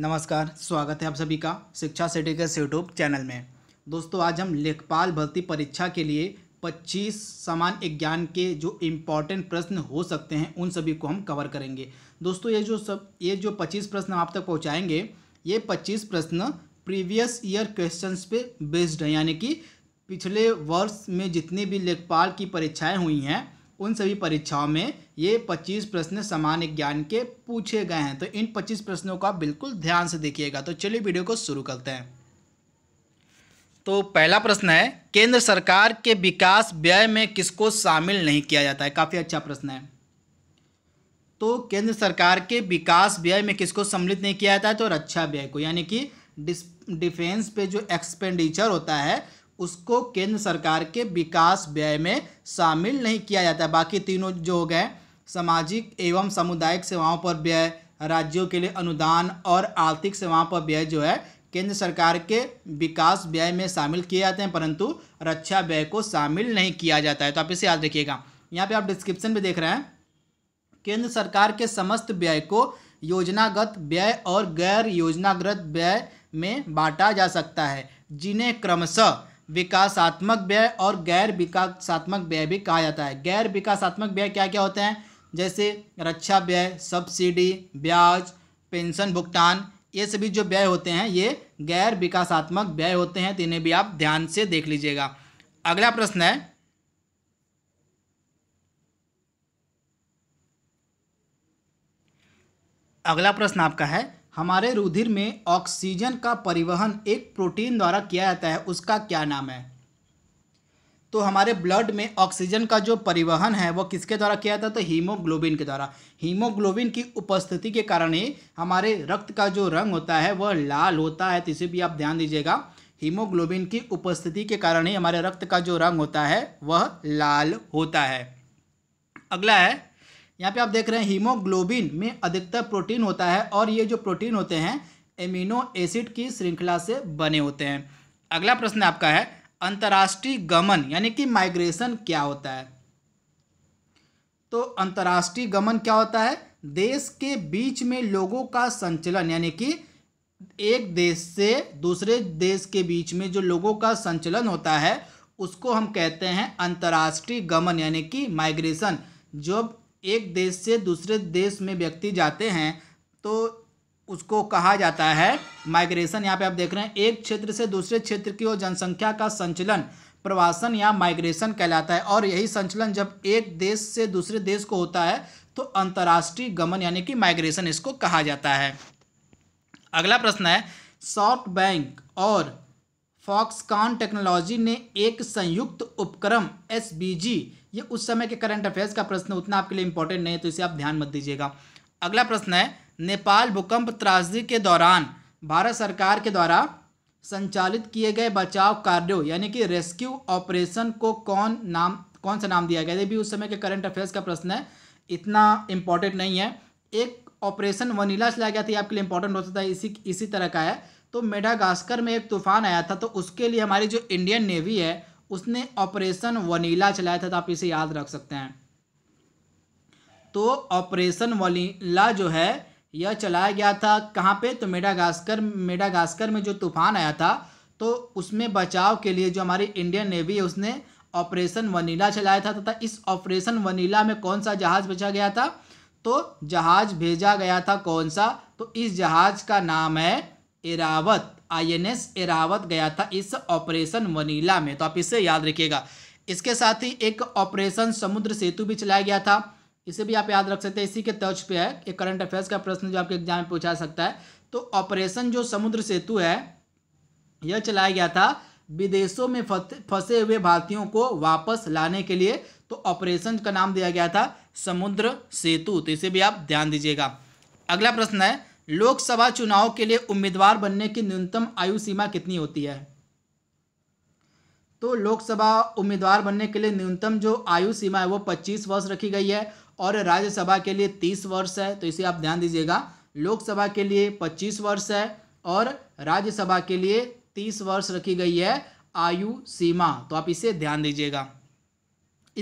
नमस्कार स्वागत है आप सभी का शिक्षा के यूट्यूब चैनल में दोस्तों आज हम लेखपाल भर्ती परीक्षा के लिए 25 समान ज्ञान के जो इम्पॉर्टेंट प्रश्न हो सकते हैं उन सभी को हम कवर करेंगे दोस्तों ये जो सब ये जो 25 प्रश्न आप तक पहुंचाएंगे ये 25 प्रश्न प्रीवियस ईयर क्वेश्चंस पे बेस्ड हैं यानी कि पिछले वर्ष में जितनी भी लेखपाल की परीक्षाएँ हुई हैं उन सभी परीक्षाओं में ये 25 प्रश्न सामान्य ज्ञान के पूछे गए हैं तो इन 25 प्रश्नों को आप बिल्कुल ध्यान से देखिएगा तो चलिए वीडियो को शुरू करते हैं तो पहला प्रश्न है केंद्र सरकार के विकास व्यय में किसको शामिल नहीं किया जाता है काफ़ी अच्छा प्रश्न है तो केंद्र सरकार के विकास व्यय में किसको सम्मिलित नहीं किया जाता है तो रक्षा व्यय को यानी कि डिफेंस पे जो एक्सपेंडिचर होता है उसको केंद्र सरकार के विकास व्यय में शामिल नहीं किया जाता बाकी तीनों जो हो गए सामाजिक एवं सामुदायिक सेवाओं पर व्यय राज्यों के लिए अनुदान और आर्थिक सेवाओं पर व्यय जो है केंद्र सरकार के विकास व्यय में शामिल किए जाते हैं परंतु रक्षा व्यय को शामिल नहीं किया जाता है तो आप इसे याद रखिएगा यहाँ पे आप डिस्क्रिप्शन में देख रहे हैं केंद्र सरकार के समस्त व्यय को योजनागत व्यय और गैर योजनागत व्यय में बांटा जा सकता है जिन्हें क्रमशः विकासात्मक व्यय और गैर विकासात्मक व्यय भी कहा जाता है गैर विकासात्मक व्यय क्या क्या होते हैं जैसे रक्षा व्यय सब्सिडी ब्याज पेंशन भुगतान ये सभी जो व्यय होते हैं ये गैर विकासात्मक व्यय होते हैं तो इन्हें भी आप ध्यान से देख लीजिएगा अगला प्रश्न है अगला प्रश्न आपका है हमारे रुधिर में ऑक्सीजन का परिवहन एक प्रोटीन द्वारा किया जाता है उसका क्या नाम है तो हमारे ब्लड में ऑक्सीजन का जो परिवहन है वो किसके द्वारा किया जाता है तो हीमोग्लोबिन के द्वारा हीमोग्लोबिन की उपस्थिति के कारण ही हमारे रक्त का जो रंग होता है वह लाल होता है तो इसे भी आप ध्यान दीजिएगा हीमोग्लोबिन की उपस्थिति के कारण ही हमारे रक्त का जो रंग होता है वह लाल होता है अगला है यहाँ पे आप देख रहे हैं हीमोग्लोबिन में अधिकतर प्रोटीन होता है और ये जो प्रोटीन होते हैं एमिनो एसिड की श्रृंखला से बने होते हैं अगला प्रश्न आपका है अंतर्राष्ट्रीय गमन यानी कि माइग्रेशन क्या होता है तो अंतर्राष्ट्रीय गमन क्या होता है देश के बीच में लोगों का संचलन यानी कि एक देश से दूसरे देश के बीच में जो लोगों का संचलन होता है उसको हम कहते हैं अंतर्राष्ट्रीय गमन यानी कि माइग्रेशन जब एक देश से दूसरे देश में व्यक्ति जाते हैं तो उसको कहा जाता है माइग्रेशन यहाँ पे आप देख रहे हैं एक क्षेत्र से दूसरे क्षेत्र की ओर जनसंख्या का संचलन प्रवासन या माइग्रेशन कहलाता है और यही संचलन जब एक देश से दूसरे देश को होता है तो अंतर्राष्ट्रीय गमन यानी कि माइग्रेशन इसको कहा जाता है अगला प्रश्न है सॉफ्ट बैंक और फॉक्सकॉन टेक्नोलॉजी ने एक संयुक्त उपक्रम एस ये उस समय के करंट अफेयर्स का प्रश्न उतना आपके लिए इंपॉर्टेंट नहीं है तो इसे आप ध्यान मत दीजिएगा अगला प्रश्न है नेपाल भूकंप त्रासदी के दौरान भारत सरकार के द्वारा संचालित किए गए बचाव कार्यों यानी कि रेस्क्यू ऑपरेशन को कौन नाम कौन सा नाम दिया गया ये भी उस समय के करंट अफेयर्स का प्रश्न है इतना इम्पोर्टेंट नहीं है एक ऑपरेशन वनीला चलाया गया था ये आपके लिए इंपॉर्टेंट हो सकता है इसी इसी तरह का है तो मेडागास्कर में एक तूफान आया था तो उसके लिए हमारी जो इंडियन नेवी है उसने ऑपरेशन वनीला चलाया था तो आप इसे याद रख सकते हैं तो ऑपरेशन वनीला जो है यह चलाया गया था कहाँ पे तो मेडागास्कर मेडागास्कर में जो तूफान आया था तो उसमें बचाव के लिए जो हमारी इंडियन नेवी है उसने ऑपरेशन वनीला चलाया था तथा इस ऑपरेशन वनीला में कौन सा जहाज़ भेजा गया था तो जहाज़ भेजा गया था कौन सा तो इस जहाज़ का नाम है इरावत आईएनएस एरावत गया था इस ऑपरेशन मनीला में तो आप इसे याद रखिएगा इसके साथ ही एक ऑपरेशन समुद्र सेतु भी चलाया गया था इसे भी आप याद रख सकते हैं इसी के तर्ज पे है एक करंट अफेयर्स का प्रश्न जो आपके एग्जाम में पूछा सकता है तो ऑपरेशन जो समुद्र सेतु है यह चलाया गया था विदेशों में फंसे हुए भारतीयों को वापस लाने के लिए तो ऑपरेशन का नाम दिया गया था समुद्र सेतु तो इसे भी आप ध्यान दीजिएगा अगला प्रश्न है लोकसभा चुनाव के लिए उम्मीदवार बनने की न्यूनतम आयु सीमा कितनी होती है तो लोकसभा उम्मीदवार बनने के लिए न्यूनतम जो आयु सीमा है वो पच्चीस वर्ष रखी गई है और राज्यसभा के लिए तीस वर्ष है तो इसे आप ध्यान दीजिएगा लोकसभा के लिए पच्चीस वर्ष है और राज्यसभा के लिए तीस वर्ष रखी गई है आयु सीमा तो आप इसे ध्यान दीजिएगा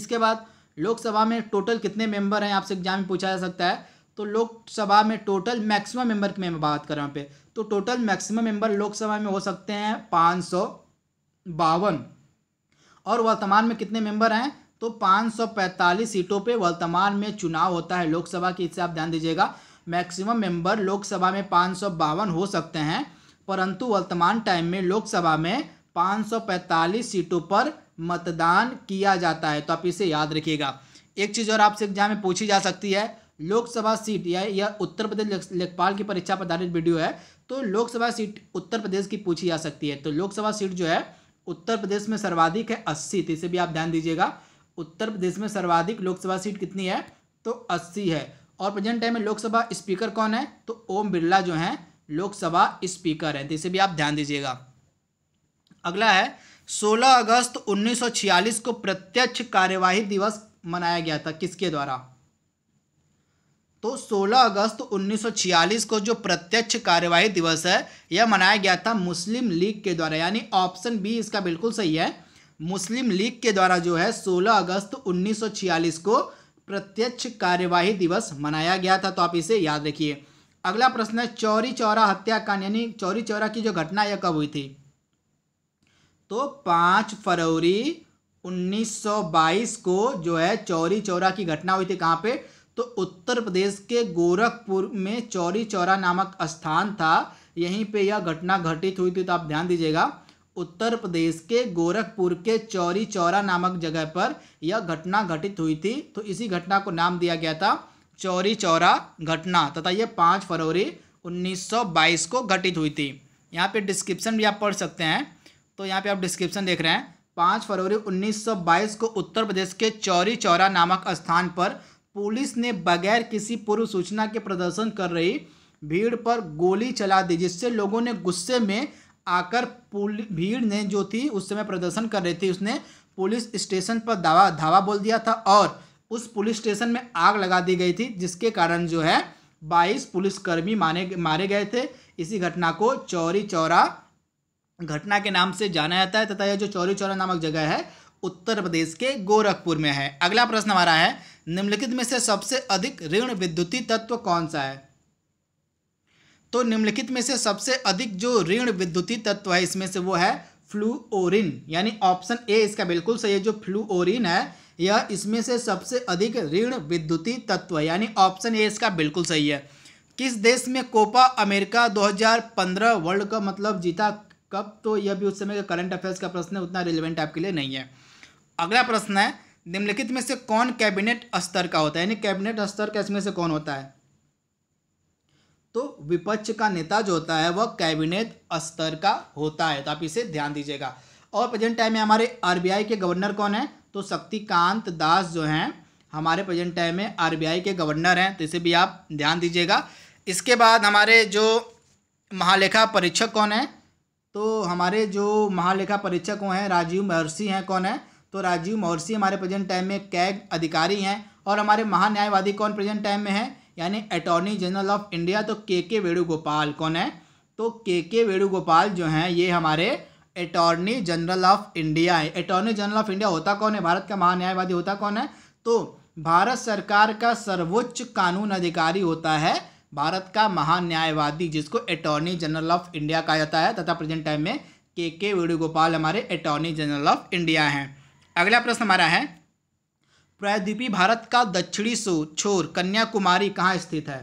इसके बाद लोकसभा में टोटल कितने मेंबर हैं आपसे एग्जाम में पूछा जा सकता है तो लोकसभा में टोटल मैक्सिमम मेंबर की मैं बात कर रहा हूँ पे तो टोटल मैक्सिमम मेंबर लोकसभा में हो सकते हैं पाँच सौ बावन और वर्तमान में कितने मेंबर हैं तो 545 सीटों पे वर्तमान में चुनाव होता है लोकसभा की इससे आप ध्यान दीजिएगा मैक्सिमम मेंबर लोकसभा में पाँच हो सकते हैं परंतु वर्तमान टाइम में लोकसभा में पाँच सीटों पर मतदान किया जाता है तो आप इसे याद रखिएगा एक चीज़ और आपसे एग्जाम में पूछी जा सकती है लोकसभा सीट या यह उत्तर प्रदेश लेखपाल की परीक्षा पर आधारित वीडियो है तो लोकसभा सीट उत्तर प्रदेश की पूछी जा सकती है तो लोकसभा सीट जो है उत्तर प्रदेश में सर्वाधिक है अस्सी तो इसे भी आप ध्यान दीजिएगा उत्तर प्रदेश में सर्वाधिक लोकसभा सीट कितनी है तो अस्सी है और प्रेजेंट टाइम में लोकसभा स्पीकर कौन है तो ओम बिरला जो है लोकसभा स्पीकर है तो इसे भी आप ध्यान दीजिएगा अगला है 16 अगस्त 1946 को प्रत्यक्ष कार्यवाही दिवस मनाया गया था किसके द्वारा तो 16 अगस्त 1946 को जो प्रत्यक्ष कार्यवाही दिवस है यह मनाया गया था मुस्लिम लीग के द्वारा यानी ऑप्शन बी इसका बिल्कुल सही है मुस्लिम लीग के द्वारा जो है 16 अगस्त 1946 को प्रत्यक्ष कार्यवाही दिवस मनाया गया था तो आप इसे याद रखिए अगला प्रश्न है चौरी चौरा हत्याकांड यानी चौरी चौरा की जो घटना यह कब हुई थी तो पाँच फरवरी 1922 को जो है चौरी चौरा की घटना हुई थी कहाँ पे तो उत्तर प्रदेश के गोरखपुर में चौरी चौरा नामक स्थान था यहीं पे यह घटना घटित हुई थी तो आप ध्यान दीजिएगा उत्तर प्रदेश के गोरखपुर के चौरी चौरा नामक जगह पर यह घटना घटित हुई थी तो इसी घटना को नाम दिया गया था चौरी चौरा घटना तथा यह पाँच फरवरी 1922 को घटित हुई थी यहाँ पे डिस्क्रिप्शन भी आप पढ़ सकते हैं तो यहाँ पे आप डिस्क्रिप्शन देख रहे हैं पाँच फरवरी 1922 को उत्तर प्रदेश के चौरी चौरा नामक स्थान पर पुलिस ने बगैर किसी पूर्व सूचना के प्रदर्शन कर रही भीड़ पर गोली चला दी जिससे लोगों ने गुस्से में आकर भीड़ ने जो थी उस समय प्रदर्शन कर रही थी उसने पुलिस स्टेशन पर धावा धावा बोल दिया था और उस पुलिस स्टेशन में आग लगा दी गई थी जिसके कारण जो है बाईस पुलिसकर्मी माने मारे गए थे इसी घटना को चौरी चौरा घटना के नाम से जाना जाता है तथा यह जो चौरी चौरा नामक जगह है उत्तर प्रदेश के गोरखपुर में है अगला प्रश्न हमारा है निम्नलिखित में से सबसे अधिक ऋण विद्युती तत्व कौन सा है तो निम्नलिखित में से सबसे अधिक जो ऋण विद्युती तत्व है इसमें से वो है फ्लूओरिन यानी ऑप्शन ए इसका बिल्कुल सही है जो फ्लूओरिन है यह इसमें से सबसे अधिक ऋण विद्युती तत्व यानी ऑप्शन ए इसका बिल्कुल सही है किस देश में कोपा अमेरिका 2015 वर्ल्ड कप मतलब जीता कब तो यह भी उस समय का करंट अफेयर्स का प्रश्न है उतना रिलेवेंट आपके लिए नहीं है अगला प्रश्न है निम्नलिखित में से कौन कैबिनेट स्तर का होता है यानी कैबिनेट स्तर का इसमें से कौन होता है तो विपक्ष का नेता जो होता है वह कैबिनेट स्तर का होता है तो आप इसे ध्यान दीजिएगा और प्रेजेंट टाइम में हमारे आरबीआई के गवर्नर कौन है तो शक्तिकांत दास जो हैं हमारे प्रेजेंट टाइम में आरबीआई के गवर्नर हैं तो इसे भी आप ध्यान दीजिएगा इसके बाद हमारे जो महालेखा परीक्षक कौन है तो हमारे जो महालेखा परीक्षक हैं राजीव महर्षि हैं कौन है तो राजीव महर्षि हमारे प्रेजेंट टाइम में कैग अधिकारी हैं और हमारे महान्यायवादी कौन प्रेजेंट टाइम में है यानी अटॉर्नी जनरल ऑफ इंडिया तो के के वेणुगोपाल कौन है तो के के वेणुगोपाल जो हैं ये हमारे अटॉर्नी जनरल ऑफ इंडिया है अटॉर्नी जनरल ऑफ इंडिया होता कौन है भारत का महान्यायवादी होता कौन है तो भारत सरकार का सर्वोच्च कानून अधिकारी होता है भारत का महान्यायवादी जिसको अटॉर्नी जनरल ऑफ इंडिया कहा जाता है तथा प्रेजेंट टाइम में के के वेणुगोपाल हमारे अटॉर्नी जनरल ऑफ इंडिया हैं अगला प्रश्न हमारा है प्रायद्वीपी भारत का दक्षिणी छोर कन्याकुमारी कहाँ स्थित है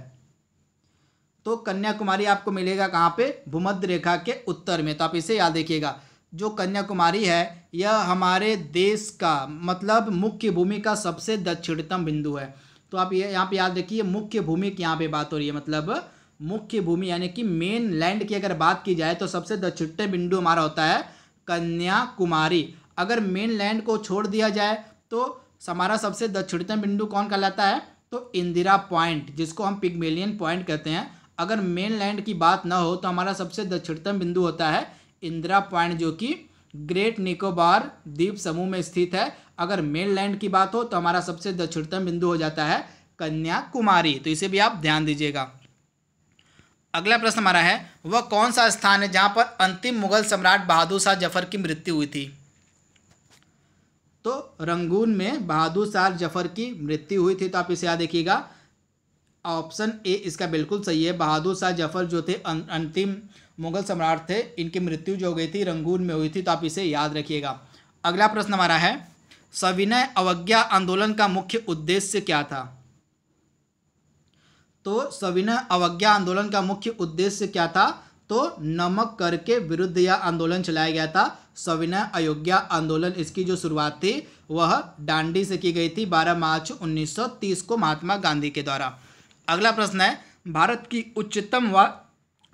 तो कन्याकुमारी आपको मिलेगा कहाँ पे भूमध्य रेखा के उत्तर में तो आप इसे याद देखिएगा जो कन्याकुमारी है यह हमारे देश का मतलब मुख्य भूमि का सबसे दक्षिणतम बिंदु है तो आप ये यहाँ पे याद रखिए मुख्य भूमि की यहाँ पे बात हो रही है मतलब मुख्य भूमि यानी कि मेन लैंड की अगर बात की जाए तो सबसे दक्षिणतम बिंदु हमारा होता है कन्याकुमारी अगर मेन लैंड को छोड़ दिया जाए तो हमारा सबसे दक्षिणतम बिंदु कौन कहलाता है तो इंदिरा पॉइंट जिसको हम पिगमेलियन पॉइंट कहते हैं अगर मेन लैंड की बात ना हो तो हमारा सबसे दक्षिणतम बिंदु होता है इंदिरा पॉइंट जो कि ग्रेट निकोबार द्वीप समूह में स्थित है अगर मेन लैंड की बात हो तो हमारा सबसे दक्षिणतम बिंदु हो जाता है कन्याकुमारी तो इसे भी आप ध्यान दीजिएगा अगला प्रश्न हमारा है वह कौन सा स्थान है जहाँ पर अंतिम मुगल सम्राट बहादुर शाह जफर की मृत्यु हुई थी तो रंगून में बहादुर शाह जफर की मृत्यु हुई थी तो आप इसे याद देखिएगा ऑप्शन ए इसका बिल्कुल सही है बहादुर शाह जफर जो थे अं, अंतिम मुगल सम्राट थे इनकी मृत्यु जो हो गई थी रंगून में हुई थी तो आप इसे याद रखिएगा अगला प्रश्न हमारा है सविनय अवज्ञा आंदोलन का मुख्य उद्देश्य क्या था तो सविनय अवज्ञा आंदोलन का मुख्य उद्देश्य क्या था तो नमक कर के विरुद्ध यह आंदोलन चलाया गया था सविनय अयोग्या आंदोलन इसकी जो शुरुआत थी वह डांडी से की गई थी 12 मार्च 1930 को महात्मा गांधी के द्वारा अगला प्रश्न है भारत की उच्चतम वा,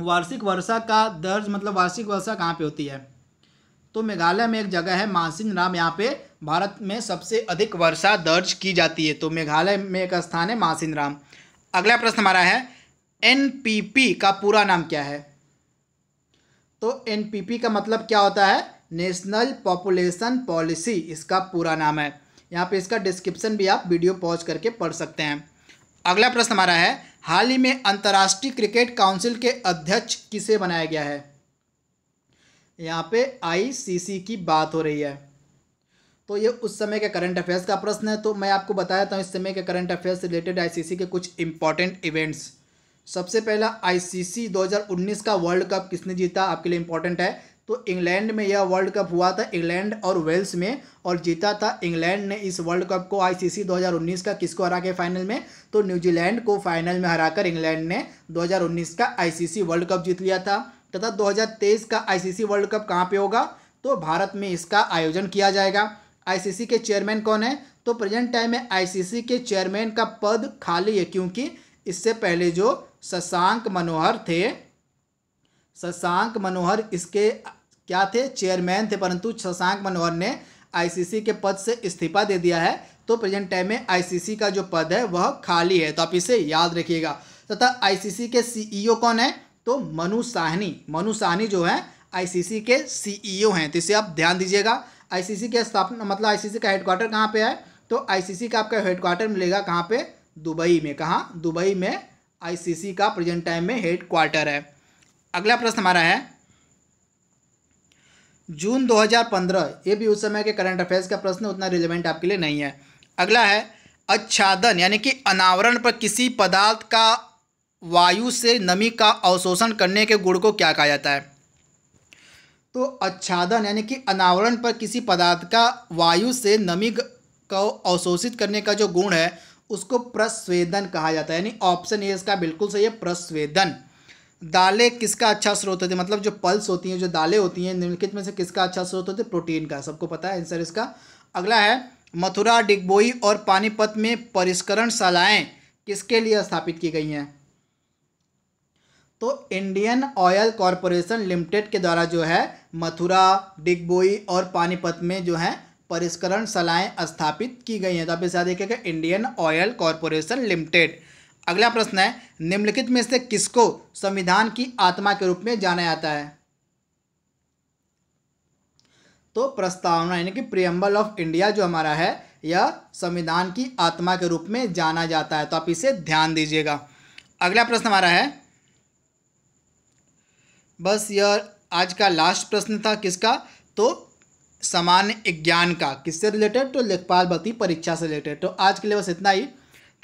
वार्षिक वर्षा का दर्ज मतलब वार्षिक वर्षा कहाँ पे होती है तो मेघालय में एक जगह है मानसिंह राम यहाँ पे भारत में सबसे अधिक वर्षा दर्ज की जाती है तो मेघालय में एक स्थान है मानसिंह राम अगला प्रश्न हमारा है एन का पूरा नाम क्या है तो एनपीपी का मतलब क्या होता है नेशनल पॉपुलेशन पॉलिसी इसका पूरा नाम है यहाँ पे इसका डिस्क्रिप्शन भी आप वीडियो पॉज करके पढ़ सकते हैं अगला प्रश्न हमारा है हाल ही में अंतर्राष्ट्रीय क्रिकेट काउंसिल के अध्यक्ष किसे बनाया गया है यहाँ पे आईसीसी की बात हो रही है तो ये उस समय के करंट अफेयर्स का प्रश्न है तो मैं आपको बताया था इस समय के करंट अफेयर्स रिलेटेड आईसीसी के कुछ इंपॉर्टेंट इवेंट्स सबसे पहला आईसीसी 2019 का वर्ल्ड कप किसने जीता आपके लिए इंपॉर्टेंट है तो इंग्लैंड में यह वर्ल्ड कप हुआ था इंग्लैंड और वेल्स में और जीता था इंग्लैंड ने इस वर्ल्ड कप को आईसीसी 2019 का किसको हरा के फाइनल में तो न्यूजीलैंड को फाइनल में हराकर इंग्लैंड ने 2019 का आईसीसी वर्ल्ड कप जीत लिया था तथा 2023 का आईसीसी वर्ल्ड कप कहाँ पे होगा तो भारत में इसका आयोजन किया जाएगा आईसीसी के चेयरमैन कौन है तो प्रेजेंट टाइम में आईसीसी के चेयरमैन का पद खाली है क्योंकि इससे पहले जो शशांक मनोहर थे शशांक मनोहर इसके क्या थे चेयरमैन थे परंतु शशांक मनोहर ने आईसीसी के पद से इस्तीफा दे दिया है तो प्रेजेंट टाइम में आईसीसी का जो पद है वह खाली है तो आप इसे याद रखिएगा तथा आईसीसी के सीईओ e कौन है तो मनु साहनी मनु साहनी जो है आईसीसी के सीईओ e हैं तो इसे आप ध्यान दीजिएगा आईसीसी के स्थापना मतलब आईसीसी का हेडक्वार्टर कहाँ पे है तो आईसीसी का आपका हेडक्वार्टर मिलेगा कहाँ पे दुबई में कहाँ दुबई में आईसीसी का प्रेजेंट टाइम में हेड क्वार्टर है अगला प्रश्न हमारा है जून 2015 ये भी उस समय के करंट अफेयर्स का प्रश्न उतना रिलेवेंट आपके लिए नहीं है अगला है अच्छादन यानी कि अनावरण पर किसी पदार्थ का वायु से नमी का अवशोषण करने के गुण को क्या कहा जाता है तो अच्छादन यानी कि अनावरण पर किसी पदार्थ का वायु से नमी को अवशोषित करने का जो गुण है उसको प्रस्वेदन कहा जाता है यानी ऑप्शन ए इसका बिल्कुल सही है प्रस्वेदन दालें किसका अच्छा स्रोत होते हैं मतलब जो पल्स होती हैं जो दालें होती हैं निम्नलिखित में से किसका अच्छा स्रोत होते हैं प्रोटीन का सबको पता है आंसर इसका अगला है मथुरा डिगबोई और पानीपत में परिष्करण शालाएँ किसके लिए स्थापित की गई हैं तो इंडियन ऑयल कॉरपोरेशन लिमिटेड के द्वारा जो है मथुरा डिगबोई और पानीपत में जो है परिष्करण परिष्करणशालाएँ स्थापित की गई हैं तो आप इसे याद देखिएगा इंडियन ऑयल कॉरपोरेशन लिमिटेड अगला प्रश्न है निम्नलिखित में से किसको संविधान की आत्मा के रूप में जाना जाता है तो प्रस्तावना यानी कि प्रियम्बल ऑफ इंडिया जो हमारा है यह संविधान की आत्मा के रूप में जाना जाता है तो आप इसे ध्यान दीजिएगा अगला प्रश्न हमारा है बस यह आज का लास्ट प्रश्न था किसका तो सामान्य ज्ञान का किससे रिलेटेड तो लेखपाल भर्ती परीक्षा से रिलेटेड तो आज के लिए बस इतना ही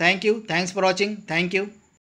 thank you thanks for watching thank you